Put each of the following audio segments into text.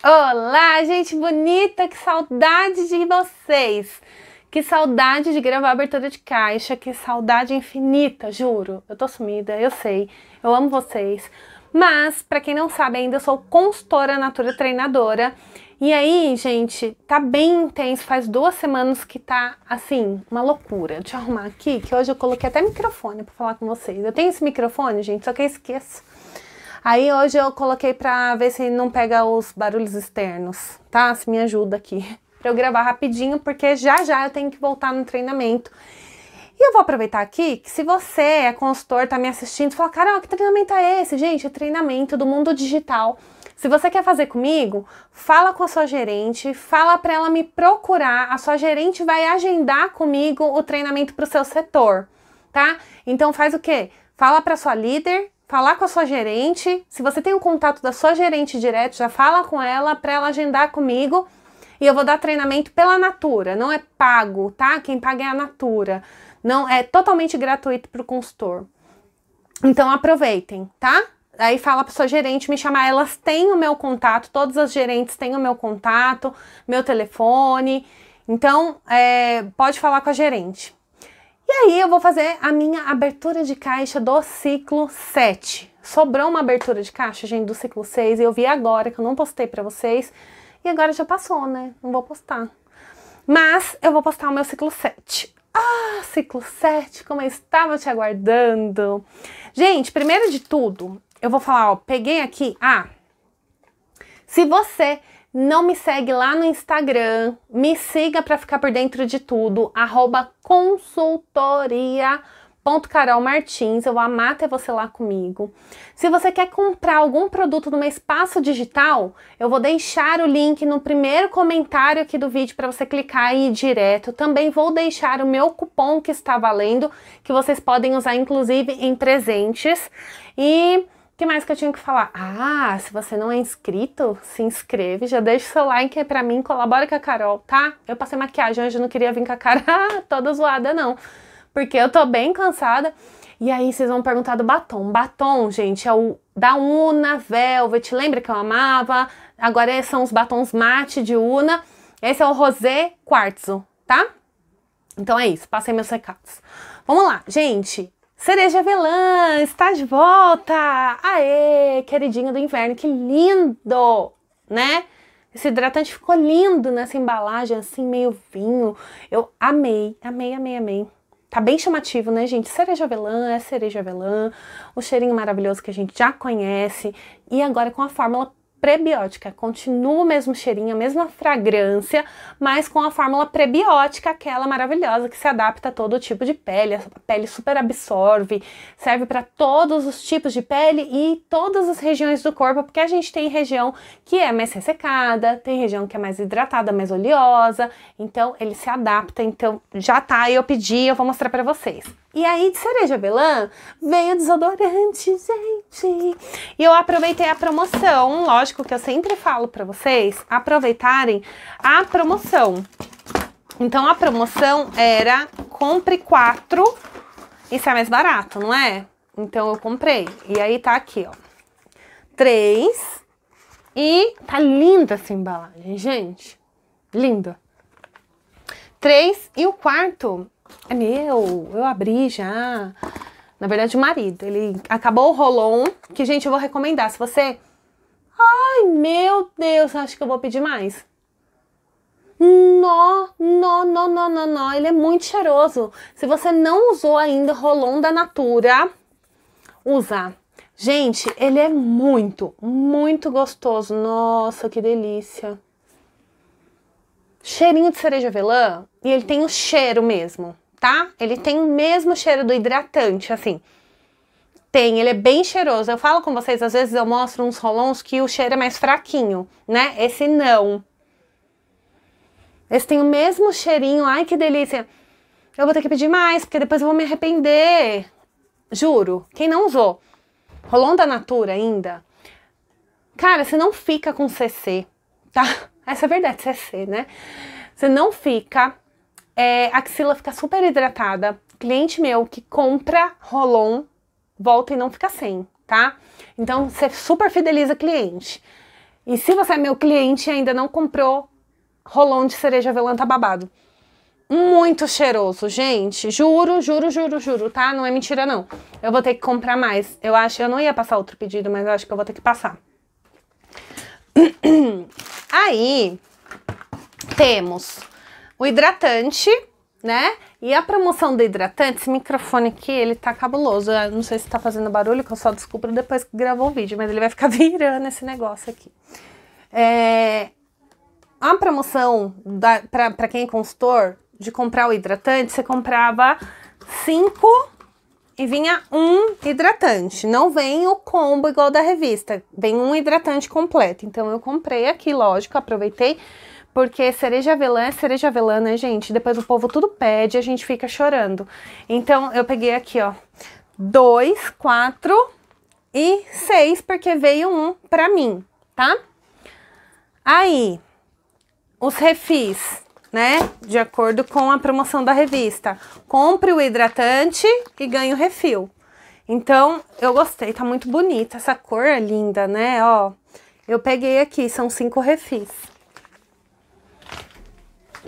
Olá, gente bonita, que saudade de vocês! Que saudade de gravar abertura de caixa, que saudade infinita, juro. Eu tô sumida, eu sei, eu amo vocês. Mas, para quem não sabe ainda, eu sou consultora Natura Treinadora. E aí, gente, tá bem intenso, faz duas semanas que tá assim, uma loucura. Deixa eu arrumar aqui, que hoje eu coloquei até microfone para falar com vocês. Eu tenho esse microfone, gente, só que eu esqueço. Aí hoje eu coloquei pra ver se não pega os barulhos externos, tá? Se me ajuda aqui. Pra eu gravar rapidinho, porque já já eu tenho que voltar no treinamento. E eu vou aproveitar aqui que se você é consultor, tá me assistindo, fala, Carol, que treinamento é esse? Gente, é treinamento do mundo digital. Se você quer fazer comigo, fala com a sua gerente, fala para ela me procurar, a sua gerente vai agendar comigo o treinamento para o seu setor, tá? Então faz o quê? Fala para sua líder falar com a sua gerente. Se você tem o um contato da sua gerente direto, já fala com ela para ela agendar comigo. E eu vou dar treinamento pela Natura, não é pago, tá? Quem paga é a Natura. Não é totalmente gratuito para o consultor. Então aproveitem, tá? Aí fala para sua gerente me chamar, elas têm o meu contato, todas as gerentes têm o meu contato, meu telefone. Então, é, pode falar com a gerente. E aí eu vou fazer a minha abertura de caixa do ciclo 7. Sobrou uma abertura de caixa, gente, do ciclo 6, e eu vi agora que eu não postei para vocês. E agora já passou, né? Não vou postar. Mas eu vou postar o meu ciclo 7. Ah, ciclo 7, como eu estava te aguardando. Gente, primeiro de tudo, eu vou falar, ó, peguei aqui. Ah, se você não me segue lá no Instagram, me siga para ficar por dentro de tudo, arroba consultoria Carol Martins, eu vou amar ter você lá comigo. Se você quer comprar algum produto no meu espaço digital, eu vou deixar o link no primeiro comentário aqui do vídeo para você clicar e ir direto. Também vou deixar o meu cupom que está valendo, que vocês podem usar inclusive em presentes. E que mais que eu tinha que falar? Ah, se você não é inscrito, se inscreve, já deixa o seu like aí pra mim, colabora com a Carol, tá? Eu passei maquiagem hoje, não queria vir com a cara toda zoada, não. Porque eu tô bem cansada. E aí vocês vão perguntar do batom. Batom, gente, é o da Una Velvet, lembra que eu amava? Agora são os batons mate de Una. Esse é o Rosé Quartzo, tá? Então é isso, passei meus recados. Vamos lá, gente. Cereja Velã, está de volta! Aê, queridinho do inverno, que lindo, né? Esse hidratante ficou lindo nessa embalagem, assim, meio vinho. Eu amei, amei, amei, amei. Tá bem chamativo, né, gente? Cereja Velã é cereja Velã, o cheirinho maravilhoso que a gente já conhece. E agora com a fórmula prebiótica. Continua o mesmo cheirinho, a mesma fragrância, mas com a fórmula prebiótica, aquela maravilhosa que se adapta a todo tipo de pele. A pele super absorve, serve para todos os tipos de pele e todas as regiões do corpo, porque a gente tem região que é mais ressecada, tem região que é mais hidratada, mais oleosa. Então ele se adapta. Então já tá, eu pedi, eu vou mostrar para vocês. E aí, de cereja velã, veio desodorante, gente. E eu aproveitei a promoção, lógico lógico que eu sempre falo para vocês aproveitarem a promoção. Então a promoção era compre quatro e sai é mais barato, não é? Então eu comprei. E aí tá aqui, ó. Três. E tá linda essa embalagem, gente. Linda. Três e o quarto é meu. Eu abri já. Na verdade, o marido. Ele acabou o Rolon, que, gente, eu vou recomendar. Se você Ai, meu Deus, acho que eu vou pedir mais. Nó, nó, nó, nó, nó, nó, ele é muito cheiroso. Se você não usou ainda Rolon da Natura, usa. Gente, ele é muito, muito gostoso. Nossa, que delícia. Cheirinho de cereja velã e ele tem o cheiro mesmo, tá? Ele tem o mesmo cheiro do hidratante, assim. Tem, ele é bem cheiroso. Eu falo com vocês, às vezes eu mostro uns rolons que o cheiro é mais fraquinho, né? Esse não. Esse tem o mesmo cheirinho. Ai, que delícia. Eu vou ter que pedir mais, porque depois eu vou me arrepender. Juro. Quem não usou? Rolon da Natura ainda. Cara, você não fica com CC, tá? Essa é a verdade, CC, né? Você não fica. É, a axila fica super hidratada. Cliente meu que compra Rolon volta e não fica sem, tá? Então você super fideliza cliente. E se você é meu cliente e ainda não comprou rolão de cereja velanta tá babado, muito cheiroso, gente. Juro, juro, juro, juro, tá? Não é mentira não. Eu vou ter que comprar mais. Eu acho, eu não ia passar outro pedido, mas eu acho que eu vou ter que passar. Aí temos o hidratante né? E a promoção do hidratante, esse microfone aqui, ele tá cabuloso. Eu não sei se tá fazendo barulho, que eu só descubro depois que gravou o vídeo, mas ele vai ficar virando esse negócio aqui. É, a promoção para quem é consultor de comprar o hidratante, você comprava cinco e vinha um hidratante. Não vem o combo igual da revista, vem um hidratante completo. Então eu comprei aqui, lógico, aproveitei porque cereja avelã é cereja avelã, né, gente? Depois o povo tudo pede e a gente fica chorando. Então, eu peguei aqui, ó, dois, quatro e seis, porque veio um pra mim, tá? Aí, os refis, né? De acordo com a promoção da revista. Compre o hidratante e ganhe o refil. Então, eu gostei, tá muito bonita. Essa cor é linda, né? Ó, eu peguei aqui, são cinco refis.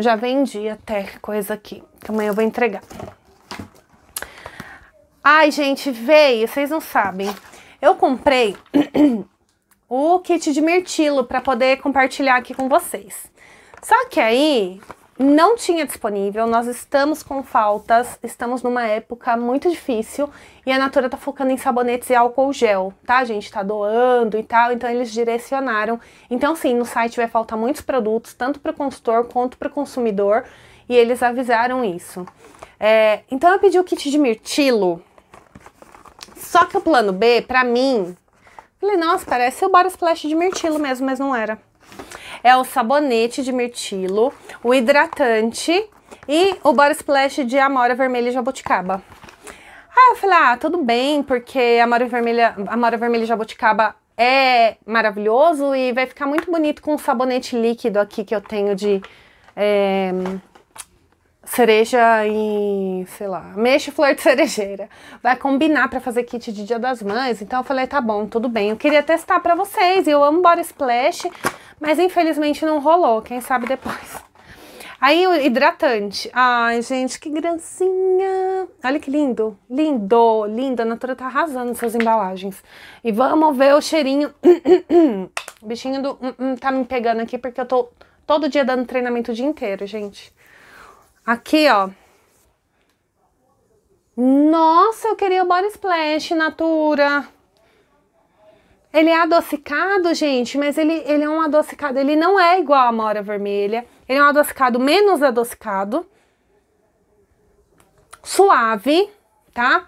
Já vendi até coisa aqui, que amanhã eu vou entregar. Ai, gente, veio, vocês não sabem. Eu comprei o kit de mirtilo para poder compartilhar aqui com vocês. Só que aí não tinha disponível, nós estamos com faltas, estamos numa época muito difícil e a Natura tá focando em sabonetes e álcool gel, tá, gente? Tá doando e tal, então eles direcionaram. Então, sim, no site vai faltar muitos produtos, tanto para o consultor quanto para o consumidor, e eles avisaram isso. É, então, eu pedi o kit de mirtilo, só que o plano B, pra mim, falei, nossa, parece o Bora Splash de mirtilo mesmo, mas não era é o sabonete de mirtilo, o hidratante e o body splash de amora vermelha e jabuticaba. Aí eu falei, ah, tudo bem, porque amora vermelha, amora vermelha e jabuticaba é maravilhoso e vai ficar muito bonito com o sabonete líquido aqui que eu tenho de é, cereja e, sei lá, mexe flor de cerejeira. Vai combinar para fazer kit de Dia das Mães. Então eu falei, tá bom, tudo bem. Eu queria testar para vocês. Eu amo Body Splash mas infelizmente não rolou, quem sabe depois. Aí o hidratante. Ai, gente, que gracinha. Olha que lindo. Lindo, linda A Natura tá arrasando suas embalagens. E vamos ver o cheirinho. o bichinho do hum, hum, tá me pegando aqui porque eu tô todo dia dando treinamento o dia inteiro, gente. Aqui, ó. Nossa, eu queria o Body Splash Natura. Ele é adocicado, gente, mas ele, ele é um adocicado. Ele não é igual a mora vermelha. Ele é um adocicado menos adocicado. Suave, tá?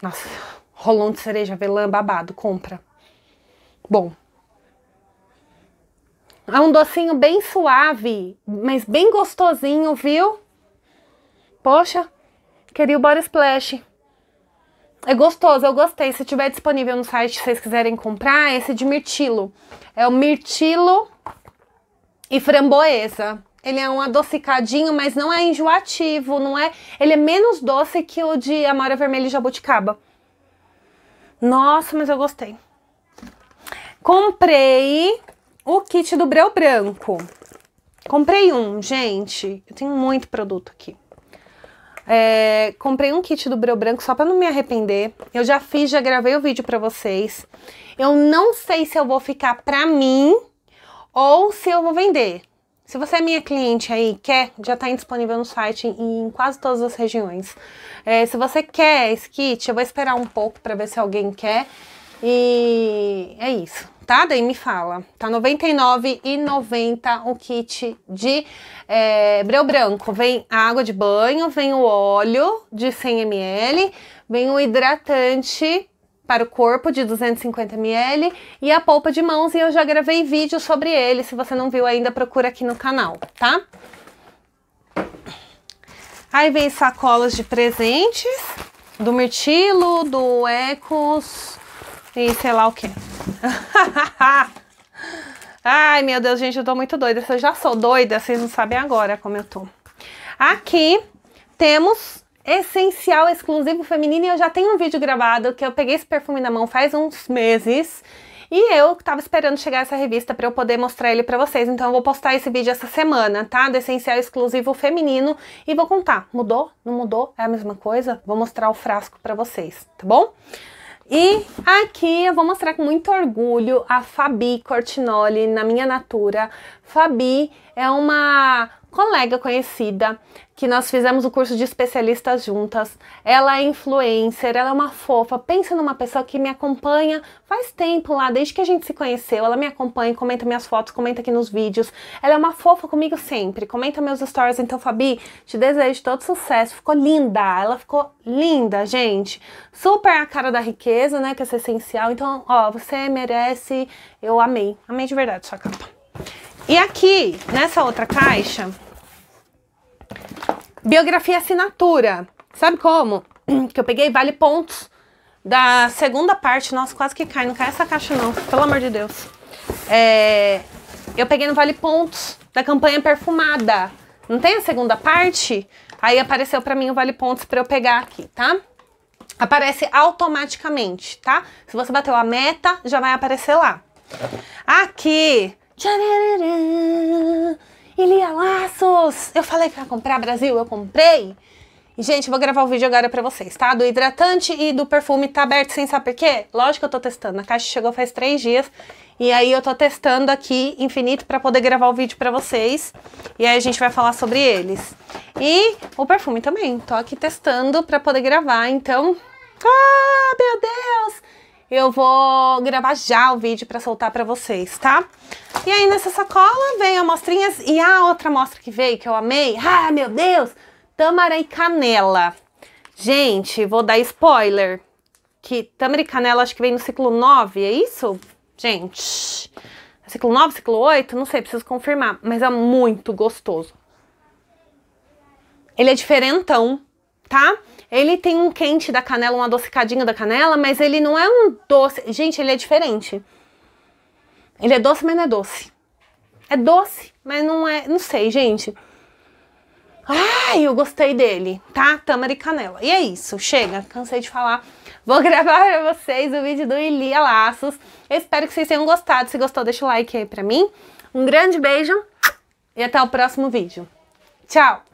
Nossa, rolão de cereja velã babado, compra. Bom. É um docinho bem suave, mas bem gostosinho, viu? Poxa, queria o Body Splash. É gostoso, eu gostei. Se tiver disponível no site, se vocês quiserem comprar, é esse de mirtilo. É o mirtilo e framboesa. Ele é um adocicadinho, mas não é enjoativo, não é. Ele é menos doce que o de amora vermelha e jabuticaba. Nossa, mas eu gostei. Comprei o kit do Breu Branco. Comprei um, gente. Eu tenho muito produto aqui. É, comprei um kit do Breu Branco só para não me arrepender. Eu já fiz, já gravei o vídeo para vocês. Eu não sei se eu vou ficar para mim ou se eu vou vender. Se você é minha cliente aí, quer, já está disponível no site em, quase todas as regiões. É, se você quer esse kit, eu vou esperar um pouco para ver se alguém quer. E é isso, tá? Daí me fala. Tá R$ 99,90 o kit de é, breu branco. Vem a água de banho, vem o óleo de 100 ml, vem o hidratante para o corpo de 250 ml e a polpa de mãos e eu já gravei vídeo sobre ele, se você não viu ainda procura aqui no canal, tá? Aí vem sacolas de presentes do mirtilo, do ecos, e sei lá o que. Ai, meu Deus, gente, eu tô muito doida. Se eu já sou doida, vocês não sabem agora como eu tô. Aqui temos essencial exclusivo feminino e eu já tenho um vídeo gravado que eu peguei esse perfume na mão faz uns meses. E eu tava esperando chegar essa revista para eu poder mostrar ele para vocês, então eu vou postar esse vídeo essa semana, tá? Do essencial exclusivo feminino e vou contar. Mudou? Não mudou? É a mesma coisa? Vou mostrar o frasco para vocês, tá bom? E aqui eu vou mostrar com muito orgulho a Fabi Cortinoli na minha Natura. Fabi é uma colega conhecida que nós fizemos o curso de especialistas juntas. Ela é influencer, ela é uma fofa. Pensa numa pessoa que me acompanha faz tempo lá, desde que a gente se conheceu. Ela me acompanha, comenta minhas fotos, comenta aqui nos vídeos. Ela é uma fofa comigo sempre, comenta meus stories. Então, Fabi, te desejo todo sucesso. Ficou linda, ela ficou linda, gente. Super a cara da riqueza, né? Que é essencial. Então, ó, você merece. Eu amei, amei de verdade sua capa. E aqui, nessa outra caixa, Biografia assinatura. Sabe como? Que eu peguei vale pontos da segunda parte. Nossa, quase que cai. Não cai essa caixa, não. Pelo amor de Deus. É, eu peguei no Vale Pontos da campanha perfumada. Não tem a segunda parte? Aí apareceu para mim o Vale Pontos para eu pegar aqui, tá? Aparece automaticamente, tá? Se você bateu a meta, já vai aparecer lá. Aqui. Tcharará, Ilia Laços! Eu falei pra comprar, Brasil, eu comprei. E, gente, vou gravar o vídeo agora pra vocês, tá? Do hidratante e do perfume tá aberto sem saber por quê? Lógico que eu tô testando. A caixa chegou faz três dias. E aí eu tô testando aqui infinito pra poder gravar o vídeo pra vocês. E aí a gente vai falar sobre eles. E o perfume também. Tô aqui testando pra poder gravar, então... Ah, meu Deus! Eu vou gravar já o vídeo para soltar para vocês, tá? E aí nessa sacola vem amostrinhas e a outra amostra que veio, que eu amei, ah, meu Deus, tâmara e canela. Gente, vou dar spoiler, que tâmara e canela acho que veio no ciclo 9, é isso? Gente, ciclo 9, ciclo 8, não sei, preciso confirmar, mas é muito gostoso. Ele é diferentão, tá? Ele tem um quente da canela, um adocicadinho da canela, mas ele não é um doce. Gente, ele é diferente. Ele é doce, mas não é doce. É doce, mas não é. Não sei, gente. Ai, eu gostei dele, tá? Tâmara e canela. E é isso, chega, cansei de falar. Vou gravar pra vocês o vídeo do Ilia Laços. Eu espero que vocês tenham gostado. Se gostou, deixa o like aí pra mim. Um grande beijo e até o próximo vídeo. Tchau!